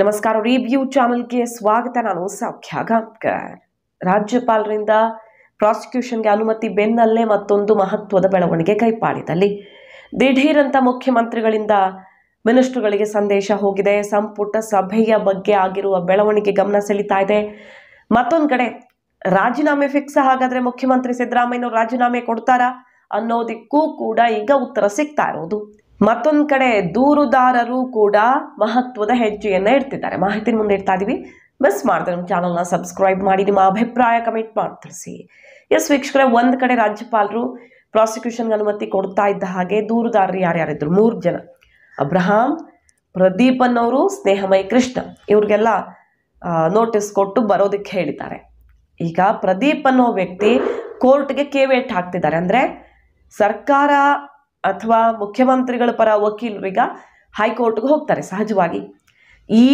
ನಮಸ್ಕಾರ ರಿವ್ಯೂ ಚಾನೆಲ್ಗೆ ಸ್ವಾಗತ ನಾನು ಸೌಖ್ಯ ಗಾಂಬ್ಕರ್ ರಾಜ್ಯಪಾಲರಿಂದ ಪ್ರಾಸಿಕ್ಯೂಷನ್ಗೆ ಅನುಮತಿ ಬೆನ್ನಲ್ಲೇ ಮತ್ತೊಂದು ಮಹತ್ವದ ಬೆಳವಣಿಗೆ ಕೈಪಾಡಿದಲ್ಲಿ ದಿಢೀರಂತ ಮುಖ್ಯಮಂತ್ರಿಗಳಿಂದ ಮಿನಿಸ್ಟರ್ಗಳಿಗೆ ಸಂದೇಶ ಹೋಗಿದೆ ಸಂಪುಟ ಸಭೆಯ ಬಗ್ಗೆ ಆಗಿರುವ ಬೆಳವಣಿಗೆ ಗಮನ ಸೆಳಿತಾ ಇದೆ ಮತ್ತೊಂದು ಕಡೆ ರಾಜೀನಾಮೆ ಫಿಕ್ಸ್ ಹಾಗಾದ್ರೆ ಮುಖ್ಯಮಂತ್ರಿ ಸಿದ್ದರಾಮಯ್ಯನವರು ರಾಜೀನಾಮೆ ಕೊಡ್ತಾರಾ ಅನ್ನೋದಕ್ಕೂ ಕೂಡ ಈಗ ಉತ್ತರ ಸಿಗ್ತಾ ಇರೋದು ಮತ್ತೊಂದು ಕಡೆ ದೂರುದಾರರು ಕೂಡ ಮಹತ್ವದ ಹೆಜ್ಜೆಯನ್ನು ಇಡ್ತಿದ್ದಾರೆ ಮಾಹಿತಿ ಮುಂದೆ ಇಡ್ತಾ ಇದೀವಿ ಮಿಸ್ ಮಾಡಿದ್ರೆ ನಮ್ಮ ಚಾನಲ್ನ ಸಬ್ಸ್ಕ್ರೈಬ್ ಮಾಡಿ ನಿಮ್ಮ ಅಭಿಪ್ರಾಯ ಕಮೆಂಟ್ ಮಾಡಿ ಎಸ್ ವೀಕ್ಷಕರೇ ಒಂದು ಕಡೆ ರಾಜ್ಯಪಾಲರು ಪ್ರಾಸಿಕ್ಯೂಷನ್ಗೆ ಅನುಮತಿ ಕೊಡ್ತಾ ಇದ್ದ ಹಾಗೆ ದೂರುದಾರರು ಯಾರ್ಯಾರಿದ್ರು ಮೂರು ಜನ ಅಬ್ರಹಾಂ ಪ್ರದೀಪ್ ಅನ್ನೋರು ಸ್ನೇಹಮಯ ಕೃಷ್ಣ ಇವ್ರಿಗೆಲ್ಲ ನೋಟಿಸ್ ಕೊಟ್ಟು ಬರೋದಕ್ಕೆ ಹೇಳಿದ್ದಾರೆ ಈಗ ಪ್ರದೀಪ್ ಅನ್ನೋ ವ್ಯಕ್ತಿ ಕೋರ್ಟ್ಗೆ ಕೇವೇಟ್ ಹಾಕ್ತಿದ್ದಾರೆ ಅಂದರೆ ಸರ್ಕಾರ ಅಥವಾ ಮುಖ್ಯಮಂತ್ರಿಗಳ ಪರ ವಕೀಲರಿಗ ಹೈಕೋರ್ಟ್ಗೆ ಹೋಗ್ತಾರೆ ಸಹಜವಾಗಿ ಈ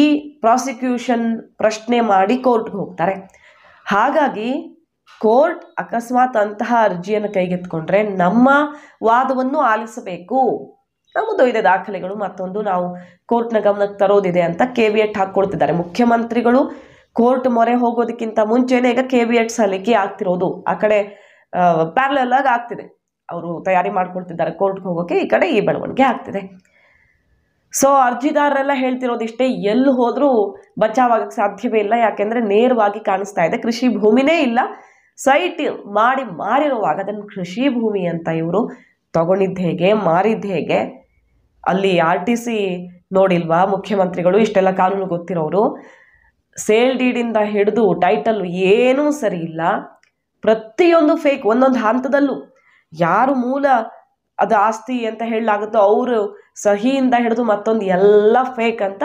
ಪ್ರಾಸಿಕ್ಯೂಷನ್ ಪ್ರಶ್ನೆ ಮಾಡಿ ಕೋರ್ಟ್ಗೆ ಹೋಗ್ತಾರೆ ಹಾಗಾಗಿ ಕೋರ್ಟ್ ಅಕಸ್ಮಾತ್ ಅಂತಹ ಅರ್ಜಿಯನ್ನು ಕೈಗೆತ್ಕೊಂಡ್ರೆ ನಮ್ಮ ವಾದವನ್ನು ಆಲಿಸಬೇಕು ನಮ್ಮದು ಇದೆ ದಾಖಲೆಗಳು ಮತ್ತೊಂದು ನಾವು ಕೋರ್ಟ್ನ ಗಮನಕ್ಕೆ ತರೋದಿದೆ ಅಂತ ಕೆ ವಿ ಎಟ್ ಹಾಕ್ಕೊಳ್ತಿದ್ದಾರೆ ಮುಖ್ಯಮಂತ್ರಿಗಳು ಕೋರ್ಟ್ ಮೊರೆ ಹೋಗೋದಕ್ಕಿಂತ ಮುಂಚೆನೇ ಈಗ ಕೆ ವಿ ಎಟ್ ಸಲ್ಲಿಕೆ ಆಗ್ತಿರೋದು ಆ ಕಡೆ ಪ್ಯಾರಲಲ್ ಆಗಿ ಆಗ್ತಿದೆ ಅವರು ತಯಾರಿ ಮಾಡ್ಕೊಳ್ತಿದ್ದಾರೆ ಕೋರ್ಟ್ಗೆ ಹೋಗೋಕ್ಕೆ ಈ ಕಡೆ ಈ ಬೆಳವಣಿಗೆ ಆಗ್ತಿದೆ ಸೊ ಅರ್ಜಿದಾರರೆಲ್ಲ ಹೇಳ್ತಿರೋದಿಷ್ಟೇ ಎಲ್ಲಿ ಹೋದರೂ ಬಚಾವಾಗಕ್ಕೆ ಸಾಧ್ಯವೇ ಇಲ್ಲ ಯಾಕೆಂದರೆ ನೇರವಾಗಿ ಕಾಣಿಸ್ತಾ ಇದೆ ಕೃಷಿ ಭೂಮಿನೇ ಇಲ್ಲ ಸೈಟ್ ಮಾಡಿ ಮಾರಿರುವಾಗ ಅದನ್ನು ಕೃಷಿ ಭೂಮಿ ಅಂತ ಇವರು ತಗೊಂಡಿದ್ದು ಹೇಗೆ ಮಾರಿದ್ದು ಹೇಗೆ ಅಲ್ಲಿ ಆರ್ ಟಿ ಸಿ ನೋಡಿಲ್ವಾ ಮುಖ್ಯಮಂತ್ರಿಗಳು ಇಷ್ಟೆಲ್ಲ ಕಾನೂನು ಗೊತ್ತಿರೋರು ಸೇಲ್ ಡೀಡಿಂದ ಹಿಡಿದು ಟೈಟಲ್ ಏನೂ ಸರಿ ಇಲ್ಲ ಪ್ರತಿಯೊಂದು ಫೇಕ್ ಒಂದೊಂದು ಹಂತದಲ್ಲೂ ಯಾರು ಮೂಲ ಅದು ಆಸ್ತಿ ಅಂತ ಹೇಳಲಾಗುತ್ತೋ ಅವರು ಸಹಿಯಿಂದ ಹಿಡಿದು ಮತ್ತೊಂದು ಎಲ್ಲ ಫೇಕ್ ಅಂತ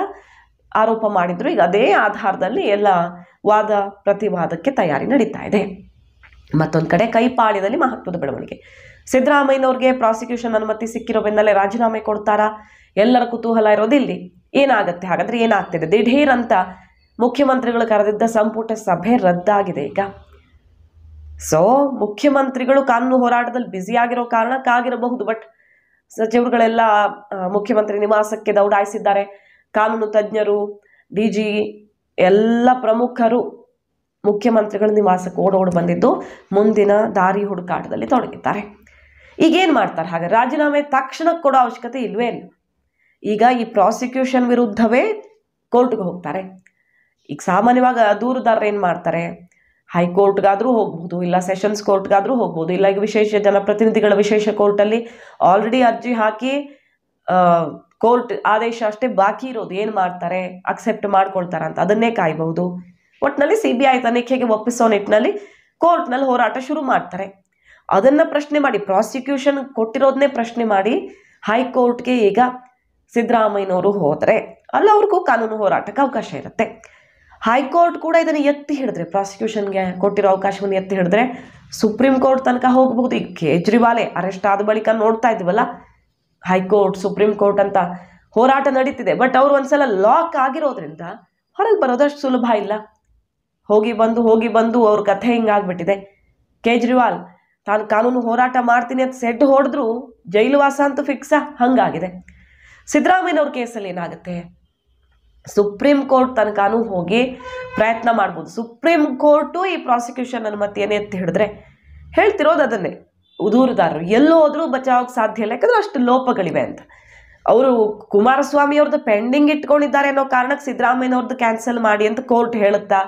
ಆರೋಪ ಮಾಡಿದ್ರು ಈಗ ಅದೇ ಆಧಾರದಲ್ಲಿ ಎಲ್ಲ ವಾದ ಪ್ರತಿವಾದಕ್ಕೆ ತಯಾರಿ ನಡೀತಾ ಇದೆ ಮತ್ತೊಂದು ಕಡೆ ಕೈಪಾಳ್ಯದಲ್ಲಿ ಮಹತ್ವದ ಬೆಳವಣಿಗೆ ಸಿದ್ದರಾಮಯ್ಯನವ್ರಿಗೆ ಪ್ರಾಸಿಕ್ಯೂಷನ್ ಅನುಮತಿ ಸಿಕ್ಕಿರೋ ಬೆನ್ನಲ್ಲೇ ರಾಜೀನಾಮೆ ಕೊಡ್ತಾರಾ ಎಲ್ಲರ ಕುತೂಹಲ ಇರೋದಿಲ್ಲಿ ಏನಾಗುತ್ತೆ ಹಾಗಾದರೆ ಏನಾಗ್ತಿದೆ ದಿಢೀರ್ ಅಂತ ಮುಖ್ಯಮಂತ್ರಿಗಳು ಕರೆದಿದ್ದ ಸಂಪುಟ ಸಭೆ ರದ್ದಾಗಿದೆ ಈಗ ಸೊ ಮುಖ್ಯಮಂತ್ರಿಗಳು ಕಾನೂನು ಹೋರಾಟದಲ್ಲಿ ಬ್ಯುಸಿ ಆಗಿರೋ ಕಾರಣಕ್ಕಾಗಿರಬಹುದು ಬಟ್ ಸಚಿವರುಗಳೆಲ್ಲ ಮುಖ್ಯಮಂತ್ರಿ ನಿವಾಸಕ್ಕೆ ದೌಡಾಯಿಸಿದ್ದಾರೆ ಕಾನೂನು ತಜ್ಞರು ಡಿ ಜಿ ಎಲ್ಲ ಪ್ರಮುಖರು ಮುಖ್ಯಮಂತ್ರಿಗಳ ನಿವಾಸಕ್ಕೆ ಓಡೋಡಿ ಬಂದಿದ್ದು ಮುಂದಿನ ದಾರಿ ಹುಡುಕಾಟದಲ್ಲಿ ತೊಡಗಿದ್ದಾರೆ ಈಗೇನು ಮಾಡ್ತಾರೆ ಹಾಗೆ ರಾಜೀನಾಮೆ ತಕ್ಷಣ ಕೊಡೋ ಅವಶ್ಯಕತೆ ಇಲ್ವೇ ಇಲ್ಲ ಈಗ ಈ ಪ್ರಾಸಿಕ್ಯೂಷನ್ ವಿರುದ್ಧವೇ ಕೋರ್ಟ್ಗೆ ಹೋಗ್ತಾರೆ ಈಗ ಸಾಮಾನ್ಯವಾಗಿ ದೂರುದಾರರು ಏನು ಮಾಡ್ತಾರೆ ಹೈಕೋರ್ಟ್ಗಾದರೂ ಹೋಗ್ಬೋದು ಇಲ್ಲ ಸೆಷನ್ಸ್ ಕೋರ್ಟ್ಗಾದರೂ ಹೋಗ್ಬೋದು ಇಲ್ಲ ಈಗ ವಿಶೇಷ ಜನಪ್ರತಿನಿಧಿಗಳ ವಿಶೇಷ ಕೋರ್ಟಲ್ಲಿ ಆಲ್ರೆಡಿ ಅರ್ಜಿ ಹಾಕಿ ಕೋರ್ಟ್ ಆದೇಶ ಅಷ್ಟೇ ಬಾಕಿ ಇರೋದು ಏನು ಮಾಡ್ತಾರೆ ಅಕ್ಸೆಪ್ಟ್ ಮಾಡ್ಕೊಳ್ತಾರ ಅಂತ ಅದನ್ನೇ ಕಾಯ್ಬಹುದು ಒಟ್ಟಿನಲ್ಲಿ ಸಿ ಬಿ ಐ ತನಿಖೆಗೆ ಒಪ್ಪಿಸೋ ನಿಟ್ಟಿನಲ್ಲಿ ಕೋರ್ಟ್ನಲ್ಲಿ ಹೋರಾಟ ಶುರು ಮಾಡ್ತಾರೆ ಅದನ್ನು ಪ್ರಶ್ನೆ ಮಾಡಿ ಪ್ರಾಸಿಕ್ಯೂಷನ್ ಕೊಟ್ಟಿರೋದನ್ನೇ ಪ್ರಶ್ನೆ ಮಾಡಿ ಹೈಕೋರ್ಟ್ಗೆ ಈಗ ಸಿದ್ದರಾಮಯ್ಯನವರು ಹೋದರೆ ಅಲ್ಲವ್ರಿಗೂ ಅವ್ರಿಗೂ ಕಾನೂನು ಹೋರಾಟಕ್ಕೆ ಅವಕಾಶ ಇರುತ್ತೆ ಹೈಕೋರ್ಟ್ ಕೂಡ ಇದನ್ನು ಎತ್ತಿ ಹಿಡಿದ್ರೆ ಪ್ರಾಸಿಕ್ಯೂಷನ್ಗೆ ಕೊಟ್ಟಿರೋ ಅವಕಾಶವನ್ನು ಎತ್ತಿ ಹಿಡಿದ್ರೆ ಸುಪ್ರೀಂ ಕೋರ್ಟ್ ತನಕ ಹೋಗಬಹುದು ಈಗ ಕೇಜ್ರಿವಾಲೆ ಅರೆಸ್ಟ್ ಆದ ಬಳಿಕ ನೋಡ್ತಾ ಇದ್ವಲ್ಲ ಹೈಕೋರ್ಟ್ ಸುಪ್ರೀಂ ಕೋರ್ಟ್ ಅಂತ ಹೋರಾಟ ನಡೀತಿದೆ ಬಟ್ ಅವ್ರು ಒಂದ್ಸಲ ಲಾಕ್ ಆಗಿರೋದ್ರಿಂದ ಹೊರಗೆ ಬರೋದಷ್ಟು ಸುಲಭ ಇಲ್ಲ ಹೋಗಿ ಬಂದು ಹೋಗಿ ಬಂದು ಅವ್ರ ಕಥೆ ಹಿಂಗಾಗ್ಬಿಟ್ಟಿದೆ ಕೇಜ್ರಿವಾಲ್ ತಾನು ಕಾನೂನು ಹೋರಾಟ ಮಾಡ್ತೀನಿ ಅಂತ ಸೆಟ್ ಹೊಡೆದ್ರು ಜೈಲು ವಾಸ ಅಂತೂ ಫಿಕ್ಸಾ ಹಂಗಾಗಿದೆ ಸಿದ್ದರಾಮಯ್ಯನವ್ರ ಕೇಸಲ್ಲಿ ಏನಾಗುತ್ತೆ ಸುಪ್ರೀಂ ಕೋರ್ಟ್ ತನಕನೂ ಹೋಗಿ ಪ್ರಯತ್ನ ಮಾಡ್ಬೋದು ಸುಪ್ರೀಂ ಕೋರ್ಟು ಈ ಪ್ರಾಸಿಕ್ಯೂಷನ್ ಏನೇ ಅಂತ ಹೇಳಿದ್ರೆ ಹೇಳ್ತಿರೋದು ಅದನ್ನೇ ದೂರುದಾರರು ಎಲ್ಲೋದ್ರೂ ಬಚಾವಕ್ಕೆ ಸಾಧ್ಯ ಇಲ್ಲ ಯಾಕಂದ್ರೆ ಅಷ್ಟು ಲೋಪಗಳಿವೆ ಅಂತ ಅವರು ಕುಮಾರಸ್ವಾಮಿ ಅವ್ರದ್ದು ಪೆಂಡಿಂಗ್ ಇಟ್ಕೊಂಡಿದ್ದಾರೆ ಅನ್ನೋ ಕಾರಣಕ್ಕೆ ಸಿದ್ದರಾಮಯ್ಯನವ್ರದ್ದು ಕ್ಯಾನ್ಸಲ್ ಮಾಡಿ ಅಂತ ಕೋರ್ಟ್ ಹೇಳುತ್ತಾ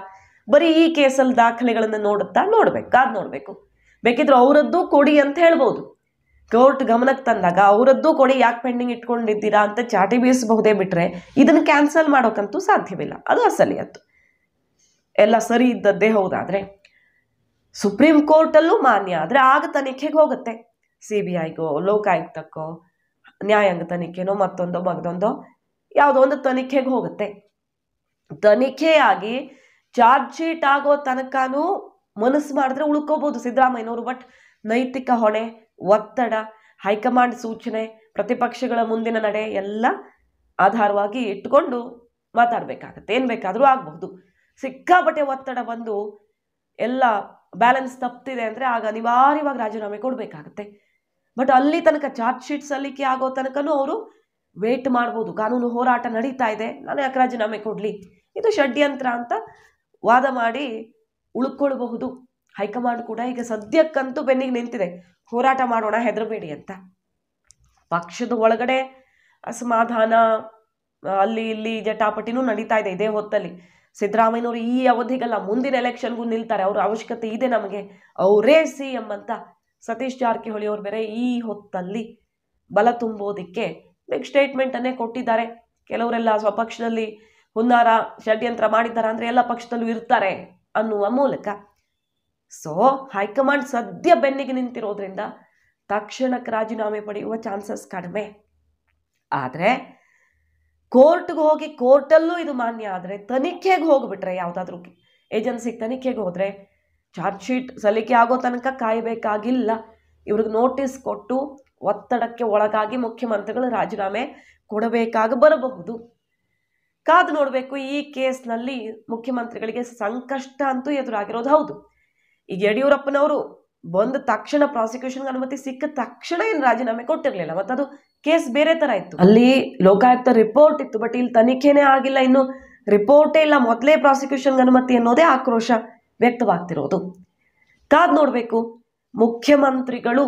ಬರೀ ಈ ಕೇಸಲ್ಲಿ ದಾಖಲೆಗಳನ್ನು ನೋಡುತ್ತಾ ನೋಡ್ಬೇಕು ಅದು ನೋಡಬೇಕು ಬೇಕಿದ್ರೆ ಅವರದ್ದು ಕೊಡಿ ಅಂತ ಹೇಳ್ಬೋದು ಕೋರ್ಟ್ ಗಮನಕ್ಕೆ ತಂದಾಗ ಅವರದ್ದು ಕೊಡಿ ಯಾಕೆ ಪೆಂಡಿಂಗ್ ಇಟ್ಕೊಂಡಿದ್ದೀರಾ ಅಂತ ಚಾಟಿ ಬೀಸಬಹುದೇ ಬಿಟ್ಟರೆ ಇದನ್ನು ಕ್ಯಾನ್ಸಲ್ ಮಾಡೋಕ್ಕಂತೂ ಸಾಧ್ಯವಿಲ್ಲ ಅದು ಅಸಲಿಯತ್ತು ಎಲ್ಲ ಸರಿ ಇದ್ದದ್ದೇ ಹೌದಾದರೆ ಸುಪ್ರೀಂ ಕೋರ್ಟಲ್ಲೂ ಮಾನ್ಯ ಆದರೆ ಆಗ ತನಿಖೆಗೆ ಹೋಗುತ್ತೆ ಸಿ ಬಿ ಐಗೋ ಲೋಕಾಯುಕ್ತಕ್ಕೋ ನ್ಯಾಯಾಂಗ ತನಿಖೆನೋ ಮತ್ತೊಂದೋ ಮಗದೊಂದೋ ಯಾವುದೋ ಒಂದು ತನಿಖೆಗೆ ಹೋಗುತ್ತೆ ತನಿಖೆಯಾಗಿ ಚಾರ್ಜ್ ಶೀಟ್ ಆಗೋ ತನಕನೂ ಮನಸ್ಸು ಮಾಡಿದ್ರೆ ಉಳ್ಕೋಬೋದು ಸಿದ್ದರಾಮಯ್ಯನವರು ಬಟ್ ನೈತಿಕ ಹೊಣೆ ಒತ್ತಡ ಹೈಕಮಾಂಡ್ ಸೂಚನೆ ಪ್ರತಿಪಕ್ಷಗಳ ಮುಂದಿನ ನಡೆ ಎಲ್ಲ ಆಧಾರವಾಗಿ ಇಟ್ಕೊಂಡು ಮಾತಾಡಬೇಕಾಗತ್ತೆ ಏನು ಬೇಕಾದರೂ ಆಗಬಹುದು ಸಿಕ್ಕಾಪಟ್ಟೆ ಒತ್ತಡ ಬಂದು ಎಲ್ಲ ಬ್ಯಾಲೆನ್ಸ್ ತಪ್ತಿದೆ ಅಂದರೆ ಆಗ ಅನಿವಾರ್ಯವಾಗಿ ರಾಜೀನಾಮೆ ಕೊಡಬೇಕಾಗತ್ತೆ ಬಟ್ ಅಲ್ಲಿ ತನಕ ಚಾರ್ಜ್ ಶೀಟ್ ಸಲ್ಲಿಕೆ ಆಗೋ ತನಕನೂ ಅವರು ವೇಟ್ ಮಾಡ್ಬೋದು ಕಾನೂನು ಹೋರಾಟ ನಡೀತಾ ಇದೆ ನಾನು ಯಾಕೆ ರಾಜೀನಾಮೆ ಕೊಡಲಿ ಇದು ಷಡ್ಯಂತ್ರ ಅಂತ ವಾದ ಮಾಡಿ ಉಳ್ಕೊಳ್ಬಹುದು ಹೈಕಮಾಂಡ್ ಕೂಡ ಈಗ ಸದ್ಯಕ್ಕಂತೂ ಬೆನ್ನಿಗೆ ನಿಂತಿದೆ ಹೋರಾಟ ಮಾಡೋಣ ಹೆದರಬೇಡಿ ಅಂತ ಪಕ್ಷದ ಒಳಗಡೆ ಅಸಮಾಧಾನ ಅಲ್ಲಿ ಇಲ್ಲಿ ಜಟಾಪಟಿನೂ ನಡೀತಾ ಇದೆ ಇದೇ ಹೊತ್ತಲ್ಲಿ ಸಿದ್ದರಾಮಯ್ಯನವರು ಈ ಅವಧಿಗಲ್ಲ ಮುಂದಿನ ಎಲೆಕ್ಷನ್ಗೂ ನಿಲ್ತಾರೆ ಅವ್ರ ಅವಶ್ಯಕತೆ ಇದೆ ನಮಗೆ ಅವರೇ ಸಿ ಅಂತ ಸತೀಶ್ ಜಾರಕಿಹೊಳಿ ಅವ್ರು ಬೇರೆ ಈ ಹೊತ್ತಲ್ಲಿ ಬಲ ತುಂಬೋದಿಕ್ಕೆ ಬಿಗ್ ಸ್ಟೇಟ್ಮೆಂಟನ್ನೇ ಕೊಟ್ಟಿದ್ದಾರೆ ಕೆಲವರೆಲ್ಲ ಸ್ವಪಕ್ಷದಲ್ಲಿ ಹುನ್ನಾರ ಷಡ್ಯಂತ್ರ ಮಾಡಿದ್ದಾರೆ ಅಂದರೆ ಎಲ್ಲ ಪಕ್ಷದಲ್ಲೂ ಇರ್ತಾರೆ ಅನ್ನುವ ಮೂಲಕ ಸೊ ಹೈಕಮಾಂಡ್ ಸದ್ಯ ಬೆನ್ನಿಗೆ ನಿಂತಿರೋದ್ರಿಂದ ತಕ್ಷಣಕ್ಕೆ ರಾಜೀನಾಮೆ ಪಡೆಯುವ ಚಾನ್ಸಸ್ ಕಡಿಮೆ ಆದರೆ ಕೋರ್ಟ್ಗೆ ಹೋಗಿ ಕೋರ್ಟಲ್ಲೂ ಇದು ಮಾನ್ಯ ಆದರೆ ತನಿಖೆಗೆ ಹೋಗಿಬಿಟ್ರೆ ಯಾವುದಾದ್ರೂ ಏಜೆನ್ಸಿಗೆ ತನಿಖೆಗೆ ಹೋದರೆ ಚಾರ್ಜ್ ಶೀಟ್ ಸಲ್ಲಿಕೆ ಆಗೋ ತನಕ ಕಾಯಬೇಕಾಗಿಲ್ಲ ಇವ್ರಿಗೆ ನೋಟಿಸ್ ಕೊಟ್ಟು ಒತ್ತಡಕ್ಕೆ ಒಳಗಾಗಿ ಮುಖ್ಯಮಂತ್ರಿಗಳು ರಾಜೀನಾಮೆ ಕೊಡಬೇಕಾಗಿ ಬರಬಹುದು ಕಾದು ನೋಡಬೇಕು ಈ ಕೇಸ್ನಲ್ಲಿ ಮುಖ್ಯಮಂತ್ರಿಗಳಿಗೆ ಸಂಕಷ್ಟ ಅಂತೂ ಎದುರಾಗಿರೋದು ಹೌದು ಈಗ ಯಡಿಯೂರಪ್ಪನವರು ಬಂದ ತಕ್ಷಣ ಪ್ರಾಸಿಕ್ಯೂಷನ್ಗೆ ಅನುಮತಿ ಸಿಕ್ಕ ತಕ್ಷಣ ಏನು ರಾಜೀನಾಮೆ ಕೊಟ್ಟಿರಲಿಲ್ಲ ಮತ್ತು ಅದು ಕೇಸ್ ಬೇರೆ ಥರ ಇತ್ತು ಅಲ್ಲಿ ಲೋಕಾಯುಕ್ತ ರಿಪೋರ್ಟ್ ಇತ್ತು ಬಟ್ ಇಲ್ಲಿ ತನಿಖೆನೇ ಆಗಿಲ್ಲ ಇನ್ನು ರಿಪೋರ್ಟೇ ಇಲ್ಲ ಮೊದಲೇ ಪ್ರಾಸಿಕ್ಯೂಷನ್ಗೆ ಅನುಮತಿ ಅನ್ನೋದೇ ಆಕ್ರೋಶ ವ್ಯಕ್ತವಾಗ್ತಿರೋದು ಕಾದ್ ನೋಡಬೇಕು ಮುಖ್ಯಮಂತ್ರಿಗಳು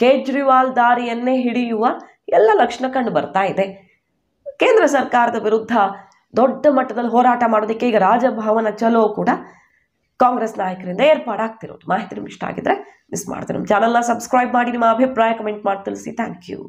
ಕೇಜ್ರಿವಾಲ್ ದಾರಿಯನ್ನೇ ಹಿಡಿಯುವ ಎಲ್ಲ ಲಕ್ಷಣ ಕಂಡು ಬರ್ತಾ ಇದೆ ಕೇಂದ್ರ ಸರ್ಕಾರದ ವಿರುದ್ಧ ದೊಡ್ಡ ಮಟ್ಟದಲ್ಲಿ ಹೋರಾಟ ಮಾಡೋದಕ್ಕೆ ಈಗ ರಾಜಭವನ ಚಲೋ ಕೂಡ ಕಾಂಗ್ರೆಸ್ ನಾಯಕರಿಂದ ಏರ್ಪಾಡಾಗ್ತಿರೋದು ಮಾಹಿತಿ ನಿಮ್ಗೆ ಇಷ್ಟ ಆಗಿದ್ರೆ ಮಿಸ್ ಮಾಡಿದೆ ನಮ್ಮ ಚಾನಲ್ನ ಸಬ್ಸ್ಕ್ರೈಬ್ ಮಾಡಿ ನಿಮ್ಮ ಅಭಿಪ್ರಾಯ ಕಮೆಂಟ್ ಮಾಡಿ ತಿಳಿಸಿ ಥ್ಯಾಂಕ್ ಯು